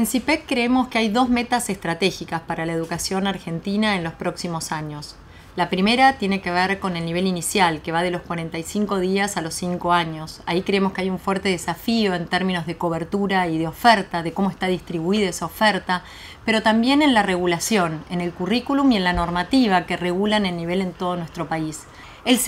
En CIPEC e creemos que hay dos metas estratégicas para la educación argentina en los próximos años. La primera tiene que ver con el nivel inicial, que va de los 45 días a los 5 años. Ahí creemos que hay un fuerte desafío en términos de cobertura y de oferta, de cómo está distribuida esa oferta, pero también en la regulación, en el currículum y en la normativa que regulan el nivel en todo nuestro país. El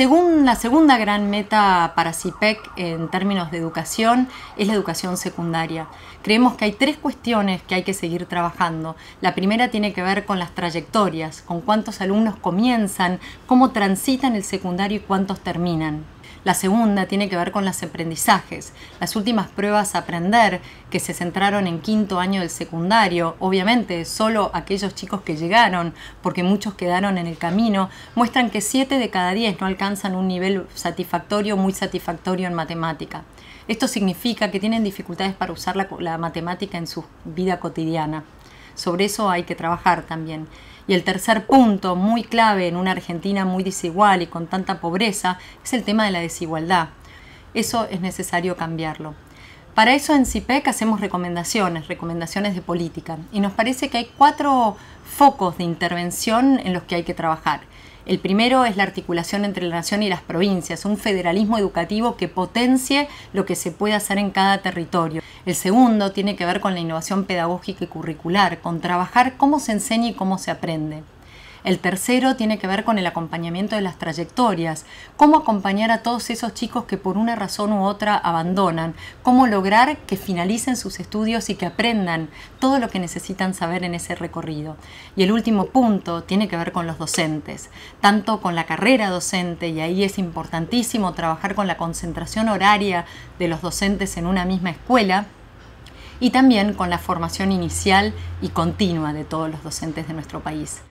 la segunda gran meta para CIPEC e en términos de educación es la educación secundaria. Creemos que hay tres cuestiones que hay que seguir trabajando. La primera tiene que ver con las trayectorias, con cuántos alumnos comienzan, cómo transitan el secundario y cuántos terminan. La segunda tiene que ver con los aprendizajes. Las últimas pruebas a aprender que se centraron en quinto año del secundario, obviamente solo aquellos chicos que llegaron, porque muchos quedaron en el camino, muestran que siete de cada 10 no alcanzan un nivel satisfactorio, muy satisfactorio en matemática. Esto significa que tienen dificultades para usar la matemática en su vida cotidiana. Sobre eso hay que trabajar también. Y el tercer punto, muy clave en una Argentina muy desigual y con tanta pobreza, es el tema de la desigualdad. Eso es necesario cambiarlo. Para eso en CIPEC hacemos recomendaciones, recomendaciones de política, y nos parece que hay cuatro focos de intervención en los que hay que trabajar. El primero es la articulación entre la nación y las provincias, un federalismo educativo que potencie lo que se puede hacer en cada territorio. El segundo tiene que ver con la innovación pedagógica y curricular, con trabajar cómo se enseña y cómo se aprende. El tercero tiene que ver con el acompañamiento de las trayectorias, cómo acompañar a todos esos chicos que por una razón u otra abandonan, cómo lograr que finalicen sus estudios y que aprendan todo lo que necesitan saber en ese recorrido. Y el último punto tiene que ver con los docentes, tanto con la carrera docente, y ahí es importantísimo trabajar con la concentración horaria de los docentes en una misma escuela, y también con la formación inicial y continua de todos los docentes de nuestro país.